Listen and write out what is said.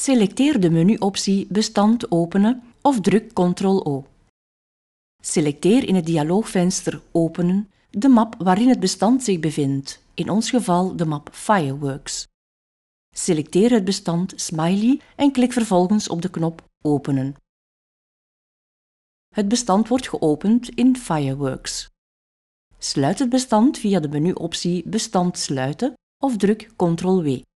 Selecteer de menuoptie Bestand openen of druk Ctrl-O. Selecteer in het dialoogvenster Openen de map waarin het bestand zich bevindt, in ons geval de map Fireworks. Selecteer het bestand Smiley en klik vervolgens op de knop Openen. Het bestand wordt geopend in Fireworks. Sluit het bestand via de menuoptie Bestand sluiten of druk Ctrl-W.